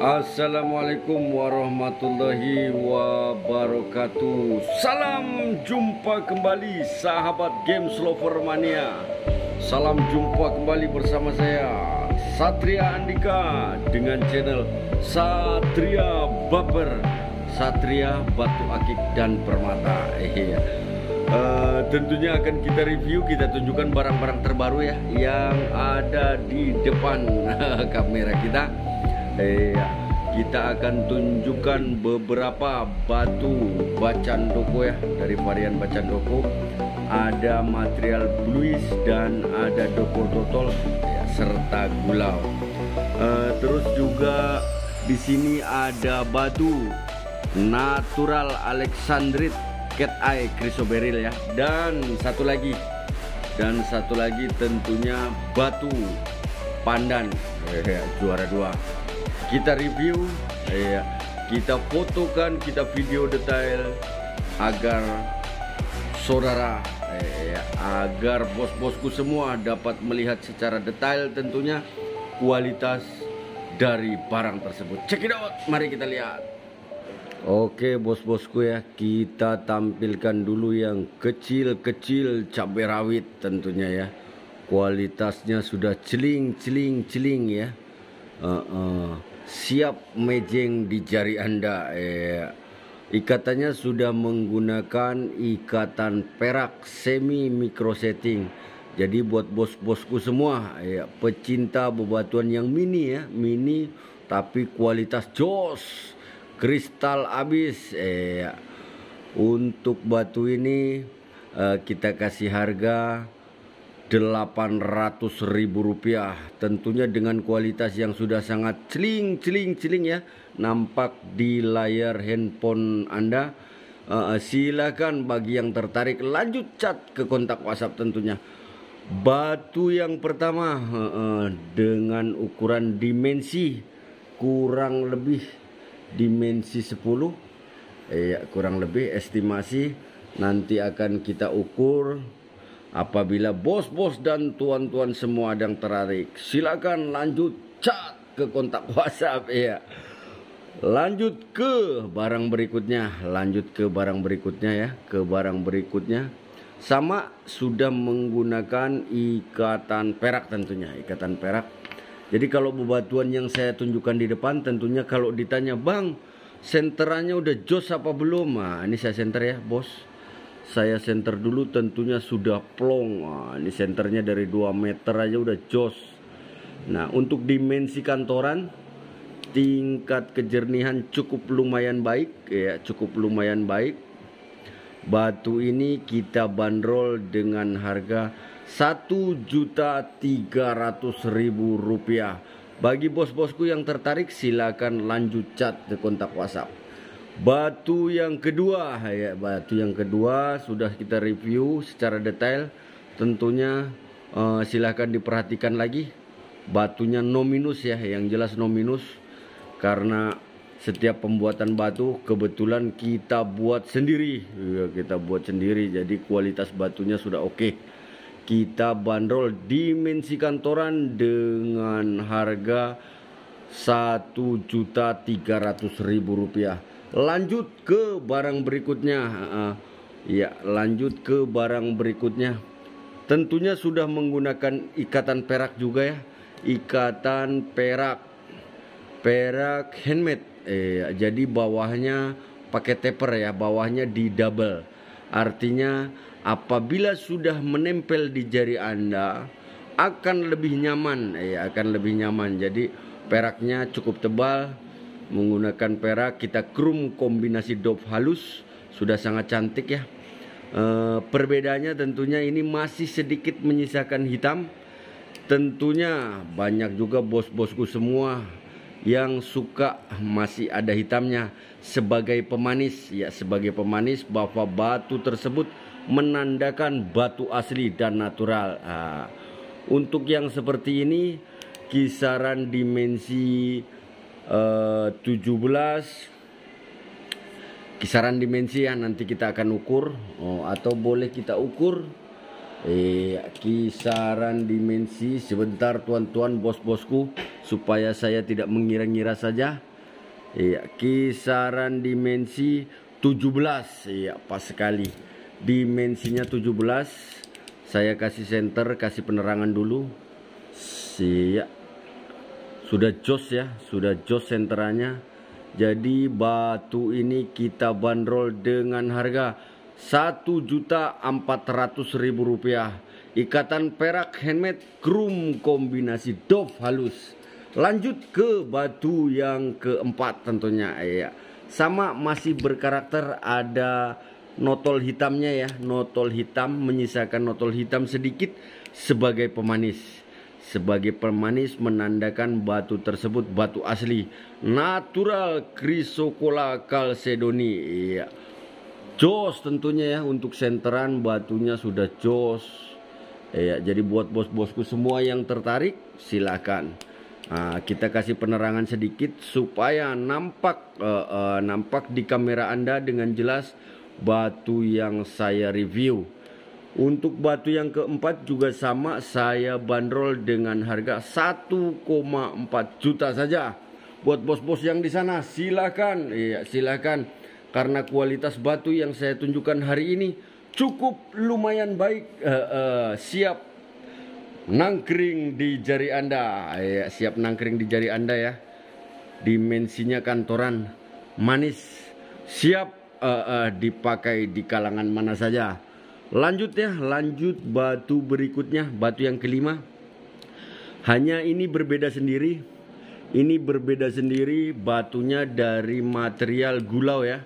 Assalamualaikum warahmatullahi wabarakatuh Salam jumpa kembali sahabat game Lover Mania Salam jumpa kembali bersama saya Satria Andika dengan channel Satria Baper Satria Batu Akik dan Permata Hehehe iya. Eh, tentunya akan kita review, kita tunjukkan barang-barang terbaru ya yang ada di depan kamera kita. Eh, kita akan tunjukkan beberapa batu bacan doko ya dari varian bacan doko. Ada material bluish dan ada doko totol ya, serta gulau. Uh, eh, terus juga di sini ada batu natural alexandrite Cat Eye Beryl ya dan satu lagi dan satu lagi tentunya batu pandan eh, juara dua kita review ya kita fotokan kita video detail agar saudara eh, agar bos-bosku semua dapat melihat secara detail tentunya kualitas dari barang tersebut check it mari kita lihat Oke bos-bosku ya kita tampilkan dulu yang kecil-kecil cabai rawit tentunya ya Kualitasnya sudah celing-celing-celing ya uh, uh, Siap mejeng di jari anda eh, Ikatannya sudah menggunakan ikatan perak semi micro setting Jadi buat bos-bosku semua ya Pecinta bebatuan yang mini ya Mini tapi kualitas joss kristal abis eh untuk batu ini eh, kita kasih harga rp rupiah. tentunya dengan kualitas yang sudah sangat celing celing celing ya nampak di layar handphone Anda uh, silakan bagi yang tertarik lanjut chat ke kontak WhatsApp tentunya batu yang pertama uh, uh, dengan ukuran dimensi kurang lebih dimensi 10 ya eh, kurang lebih estimasi nanti akan kita ukur apabila bos-bos dan tuan-tuan semua ada yang tertarik silakan lanjut cat ke kontak WhatsApp ya lanjut ke barang berikutnya lanjut ke barang berikutnya ya ke barang berikutnya sama sudah menggunakan ikatan perak tentunya ikatan perak jadi kalau bebatuan yang saya tunjukkan di depan tentunya kalau ditanya bang senterannya udah jos apa belum? Nah, ini saya senter ya bos. Saya senter dulu tentunya sudah plong. Nah, ini senternya dari 2 meter aja udah jos. Nah untuk dimensi kantoran tingkat kejernihan cukup lumayan baik ya cukup lumayan baik Batu ini kita bandrol dengan harga Rp1.300.000. Bagi bos-bosku yang tertarik silakan lanjut chat ke kontak WhatsApp. Batu yang kedua ya, batu yang kedua sudah kita review secara detail. Tentunya uh, silakan diperhatikan lagi batunya nominus ya, yang jelas nominus karena setiap pembuatan batu kebetulan kita buat sendiri ya, kita buat sendiri jadi kualitas batunya sudah oke okay. kita bandrol dimensi kantoran dengan harga juta ribu rupiah. lanjut ke barang berikutnya uh, ya lanjut ke barang berikutnya tentunya sudah menggunakan ikatan perak juga ya ikatan perak perak handmade eh, jadi bawahnya pakai taper ya bawahnya di double artinya apabila sudah menempel di jari anda akan lebih nyaman eh, akan lebih nyaman jadi peraknya cukup tebal menggunakan perak kita krum kombinasi dop halus sudah sangat cantik ya e, perbedaannya tentunya ini masih sedikit menyisakan hitam tentunya banyak juga bos-bosku semua yang suka masih ada hitamnya sebagai pemanis ya sebagai pemanis bahwa batu tersebut menandakan batu asli dan natural nah, untuk yang seperti ini kisaran dimensi eh, 17 kisaran dimensi ya nanti kita akan ukur oh, atau boleh kita ukur eh, kisaran dimensi sebentar tuan-tuan bos-bosku supaya saya tidak mengira-ngira saja. Iya, kisaran dimensi 17. Iya, pas sekali. Dimensinya 17. Saya kasih center, kasih penerangan dulu. Iya. Sudah jos ya, sudah jos senternya. Jadi batu ini kita bandrol dengan harga rp rupiah Ikatan perak handmade krum kombinasi dof halus. Lanjut ke batu yang keempat tentunya ya. Sama masih berkarakter ada notol hitamnya ya. Notol hitam menyisakan notol hitam sedikit sebagai pemanis. Sebagai pemanis menandakan batu tersebut batu asli. Natural Chrysocolla Calcedoni. ya Jos tentunya ya untuk senteran batunya sudah jos. Ya, jadi buat bos-bosku semua yang tertarik silakan. Nah, kita kasih penerangan sedikit supaya nampak uh, uh, nampak di kamera Anda dengan jelas batu yang saya review. Untuk batu yang keempat juga sama saya bandrol dengan harga 1,4 juta saja. Buat bos-bos yang di sana silakan, iya silakan karena kualitas batu yang saya tunjukkan hari ini cukup lumayan baik uh, uh, siap nangkring di jari anda ya, siap nangkring di jari anda ya dimensinya kantoran manis siap uh, uh, dipakai di kalangan mana saja lanjut ya lanjut batu berikutnya batu yang kelima hanya ini berbeda sendiri ini berbeda sendiri batunya dari material gulau ya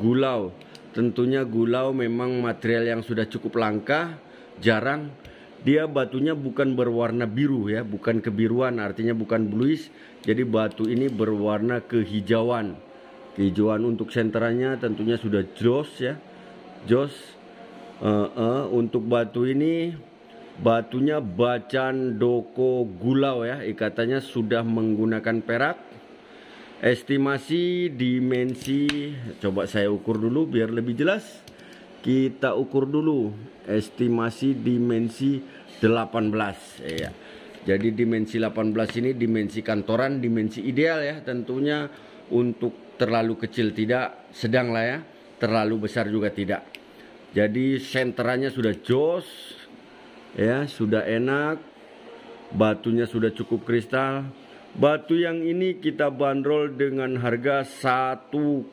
gulau tentunya gulau memang material yang sudah cukup langka jarang dia batunya bukan berwarna biru ya, bukan kebiruan artinya bukan bluish. Jadi batu ini berwarna kehijauan. Kehijauan untuk senterannya tentunya sudah joss ya. Joss uh, uh, untuk batu ini batunya bacan doko gulau ya, ikatannya sudah menggunakan perak. Estimasi dimensi coba saya ukur dulu biar lebih jelas kita ukur dulu estimasi dimensi 18 ya jadi dimensi 18 ini dimensi kantoran dimensi ideal ya tentunya untuk terlalu kecil tidak sedang lah ya terlalu besar juga tidak jadi senterannya sudah jos ya sudah enak batunya sudah cukup kristal Batu yang ini kita bandrol dengan harga 1,6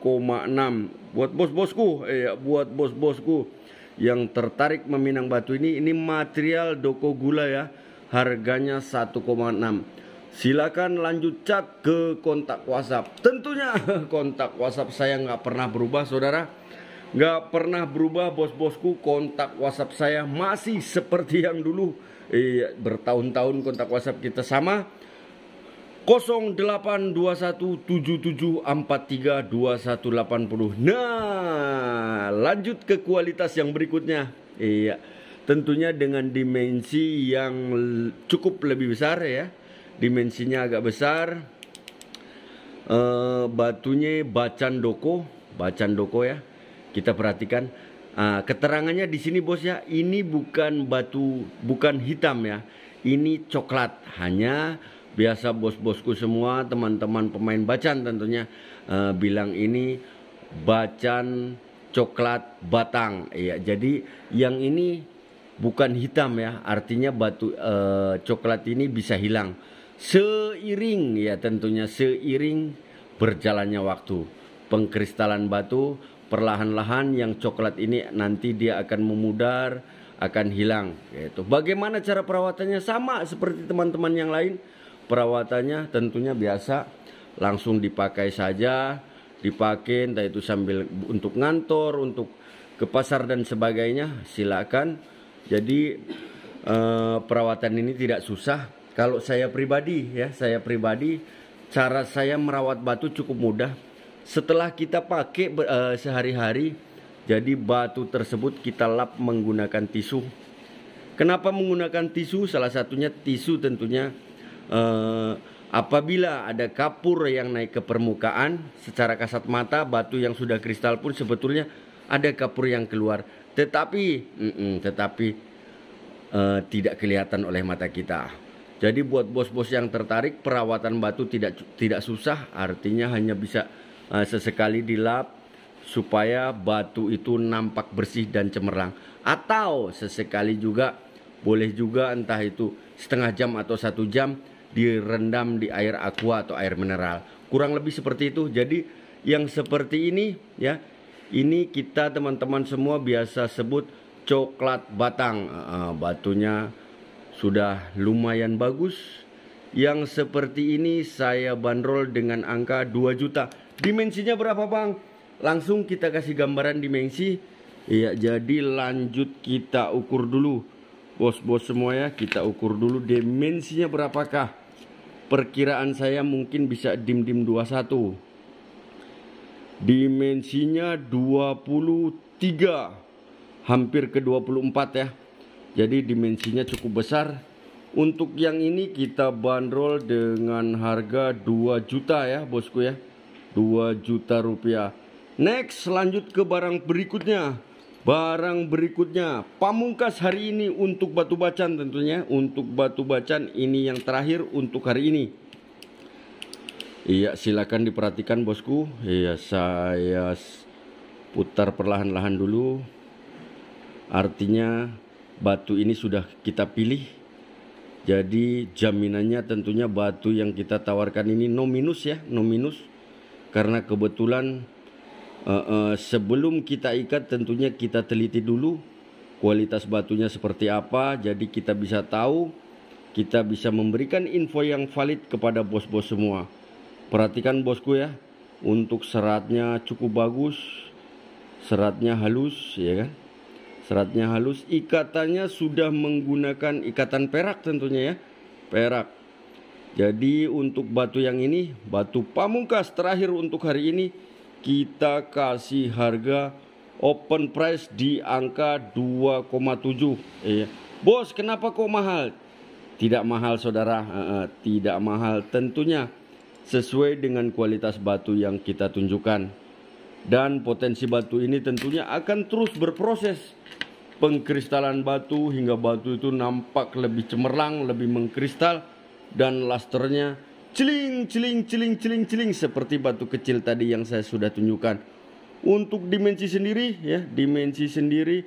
Buat bos-bosku, eh, buat bos-bosku yang tertarik meminang batu ini Ini material doko gula ya Harganya 1,6 Silakan lanjut chat ke kontak WhatsApp Tentunya kontak WhatsApp saya nggak pernah berubah saudara Nggak pernah berubah bos-bosku kontak WhatsApp saya masih seperti yang dulu eh, Bertahun-tahun kontak WhatsApp kita sama 082177432180. Nah, lanjut ke kualitas yang berikutnya. Iya. Tentunya dengan dimensi yang cukup lebih besar ya. Dimensinya agak besar. E, batunya bacan doko, bacan doko ya. Kita perhatikan ah, keterangannya di sini bos ya, ini bukan batu, bukan hitam ya, ini coklat, hanya biasa bos-bosku semua, teman-teman pemain bacan tentunya uh, bilang ini bacan coklat batang. Ya, jadi yang ini bukan hitam ya, artinya batu uh, coklat ini bisa hilang seiring ya tentunya seiring berjalannya waktu. Pengkristalan batu perlahan-lahan yang coklat ini nanti dia akan memudar, akan hilang. Yaitu bagaimana cara perawatannya sama seperti teman-teman yang lain Perawatannya tentunya biasa, langsung dipakai saja, dipakai entah itu sambil untuk ngantor, untuk ke pasar dan sebagainya, silakan. Jadi eh, perawatan ini tidak susah. Kalau saya pribadi ya, saya pribadi cara saya merawat batu cukup mudah. Setelah kita pakai eh, sehari-hari, jadi batu tersebut kita lap menggunakan tisu. Kenapa menggunakan tisu? Salah satunya tisu tentunya Eh, apabila ada kapur yang naik ke permukaan secara kasat mata batu yang sudah kristal pun sebetulnya ada kapur yang keluar tetapi mm -mm, tetapi eh, tidak kelihatan oleh mata kita. Jadi buat bos-bos yang tertarik perawatan batu tidak tidak susah, artinya hanya bisa uh, sesekali dilap supaya batu itu nampak bersih dan cemerlang. Atau sesekali juga boleh juga entah itu setengah jam atau satu jam direndam di air aqua atau air mineral. Kurang lebih seperti itu. Jadi yang seperti ini ya, ini kita teman-teman semua biasa sebut coklat batang. Uh, batunya sudah lumayan bagus. Yang seperti ini saya bandrol dengan angka 2 juta. Dimensinya berapa, Bang? Langsung kita kasih gambaran dimensi. Iya, jadi lanjut kita ukur dulu bos-bos semua ya kita ukur dulu dimensinya berapakah perkiraan saya mungkin bisa dim-dim 21 dimensinya 23 hampir ke 24 ya jadi dimensinya cukup besar untuk yang ini kita bandrol dengan harga 2 juta ya bosku ya 2 juta rupiah next lanjut ke barang berikutnya Barang berikutnya, pamungkas hari ini untuk batu bacan tentunya, untuk batu bacan ini yang terakhir untuk hari ini. Iya, silakan diperhatikan bosku. Iya, saya putar perlahan-lahan dulu. Artinya batu ini sudah kita pilih. Jadi jaminannya tentunya batu yang kita tawarkan ini no minus ya, no minus. Karena kebetulan uh, uh, sebelum kita ikat tentunya kita teliti dulu kualitas batunya seperti apa jadi kita bisa tahu kita bisa memberikan info yang valid kepada bos-bos semua perhatikan bosku ya untuk seratnya cukup bagus seratnya halus ya kan seratnya halus ikatannya sudah menggunakan ikatan perak tentunya ya perak jadi untuk batu yang ini batu pamungkas terakhir untuk hari ini kita kasih harga open price di angka 2,7 iya. Bos, kenapa kok mahal? Tidak mahal saudara, tidak mahal tentunya sesuai dengan kualitas batu yang kita tunjukkan. Dan potensi batu ini tentunya akan terus berproses. Pengkristalan batu hingga batu itu nampak lebih cemerlang, lebih mengkristal dan lasternya Celing, celing, celing, celing, celing seperti batu kecil tadi yang saya sudah tunjukkan. Untuk dimensi sendiri ya, dimensi sendiri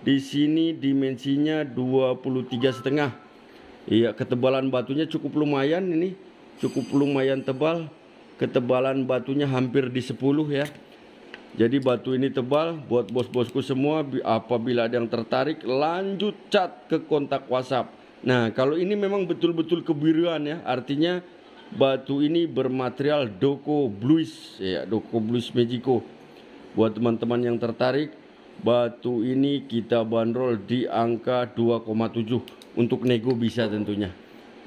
di sini dimensinya 23 setengah. Iya, ketebalan batunya cukup lumayan ini, cukup lumayan tebal. Ketebalan batunya hampir di 10 ya. Jadi batu ini tebal buat bos-bosku semua apabila ada yang tertarik lanjut cat ke kontak WhatsApp. Nah, kalau ini memang betul-betul kebiruan ya, artinya Batu ini bermaterial doko blues ya, doko blues Magico. Buat teman-teman yang tertarik, batu ini kita bandrol di angka 2,7 untuk nego bisa tentunya.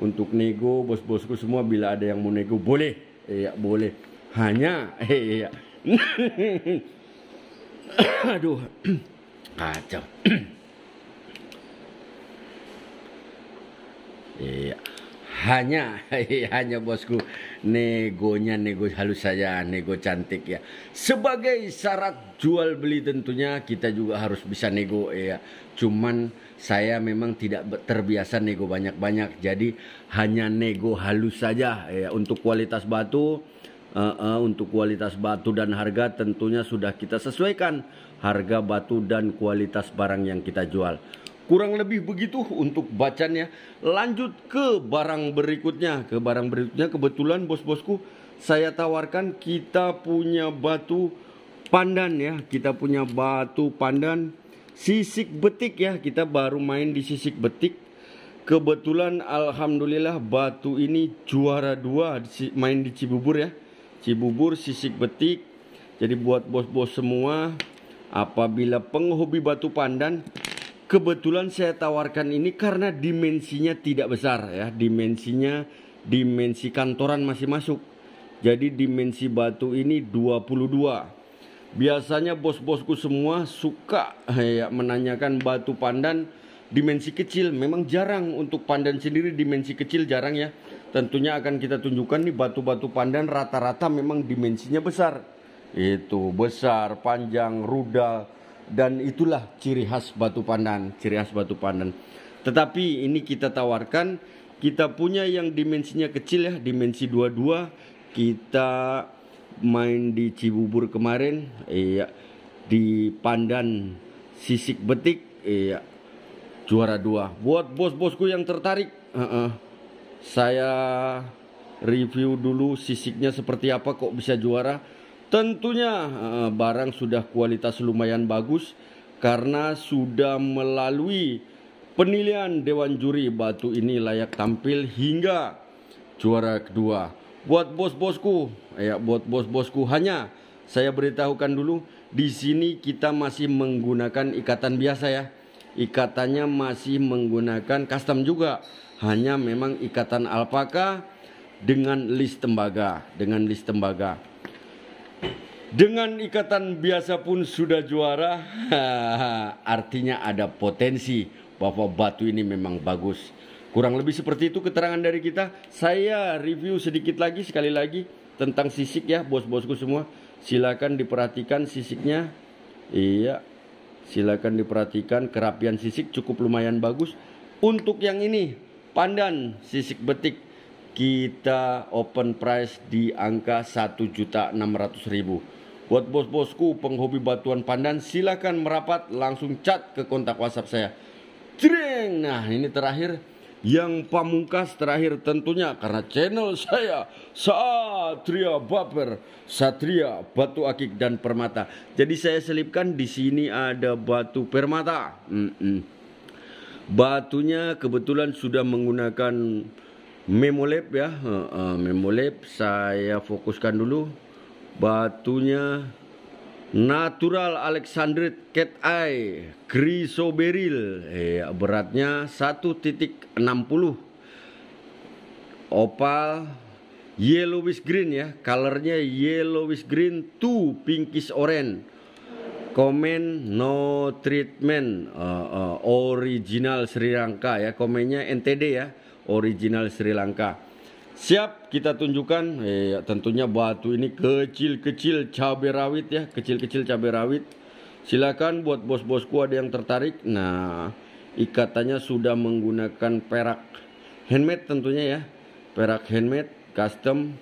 Untuk nego bos-bosku semua bila ada yang mau nego boleh. Iya, boleh. Hanya eh, eh, ya Aduh. Kacau. hanya hanya bosku negonya nego halus saja nego cantik ya sebagai syarat jual beli tentunya kita juga harus bisa nego ya cuman saya memang tidak terbiasa nego banyak-banyak jadi hanya nego halus saja ya untuk kualitas batu uh, uh, untuk kualitas batu dan harga tentunya sudah kita sesuaikan harga batu dan kualitas barang yang kita jual Kurang lebih begitu untuk bacanya. Lanjut ke barang berikutnya. Ke barang berikutnya kebetulan bos-bosku saya tawarkan kita punya batu pandan ya. Kita punya batu pandan sisik betik ya. Kita baru main di sisik betik. Kebetulan alhamdulillah batu ini juara dua main di Cibubur ya. Cibubur sisik betik. Jadi buat bos-bos semua apabila penghobi batu pandan kebetulan saya tawarkan ini karena dimensinya tidak besar ya dimensinya dimensi kantoran masih masuk jadi dimensi batu ini 22 biasanya bos-bosku semua suka ya menanyakan batu pandan dimensi kecil memang jarang untuk pandan sendiri dimensi kecil jarang ya tentunya akan kita tunjukkan nih batu-batu pandan rata-rata memang dimensinya besar itu besar panjang rudal dan itulah ciri khas Batu Pandan, ciri khas Batu Pandan. Tetapi ini kita tawarkan, kita punya yang dimensinya kecil ya, dimensi 22. Kita main di Cibubur kemarin, iya di Pandan Sisik Betik, iya juara dua. Buat bos-bosku yang tertarik, uh -uh, saya review dulu sisiknya seperti apa kok bisa juara Tentunya eh, barang sudah kualitas lumayan bagus karena sudah melalui penilaian Dewan Juri batu ini layak tampil hingga juara kedua. Buat bos-bosku, ya buat bos-bosku hanya saya beritahukan dulu di sini kita masih menggunakan ikatan biasa ya. Ikatannya masih menggunakan custom juga, hanya memang ikatan alpaka dengan list tembaga, dengan list tembaga. Dengan ikatan biasa pun sudah juara, artinya ada potensi bahwa batu ini memang bagus. Kurang lebih seperti itu keterangan dari kita. Saya review sedikit lagi sekali lagi tentang sisik ya bos-bosku semua. Silakan diperhatikan sisiknya. Iya. Silakan diperhatikan kerapian sisik cukup lumayan bagus. Untuk yang ini pandan sisik betik kita open price di angka 1.600.000. Buat bos-bosku penghobi batuan pandan silahkan merapat langsung chat ke kontak WhatsApp saya. jering Nah, ini terakhir yang pamungkas terakhir tentunya karena channel saya Satria Baper, Satria Batu Akik dan Permata. Jadi saya selipkan di sini ada batu permata. Mm -mm. Batunya kebetulan sudah menggunakan memolep ya uh, uh, memolep saya fokuskan dulu batunya natural alexandrite cat eye grisoberil eh, beratnya 1.60 opal yellowish green ya colornya yellowish green to pinkish orange komen no treatment uh, uh, original Sri Lanka ya komennya NTD ya original Sri Lanka. Siap kita tunjukkan eh, tentunya batu ini kecil-kecil cabai rawit ya, kecil-kecil cabai rawit. Silakan buat bos-bosku ada yang tertarik. Nah, ikatannya sudah menggunakan perak handmade tentunya ya. Perak handmade custom.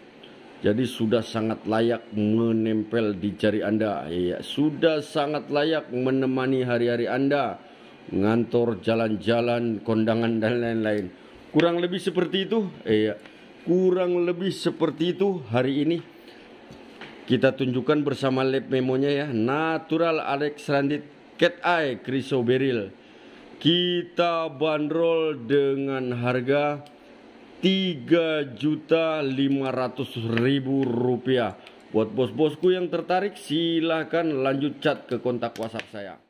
Jadi sudah sangat layak menempel di jari Anda. Iya, sudah sangat layak menemani hari-hari Anda. Ngantor, jalan-jalan, kondangan dan lain-lain kurang lebih seperti itu iya kurang lebih seperti itu hari ini kita tunjukkan bersama lab memonya ya natural Alex Randit Cat Eye Chrysoberyl kita bandrol dengan harga Rp3.500.000 rupiah buat bos-bosku yang tertarik silahkan lanjut chat ke kontak whatsapp saya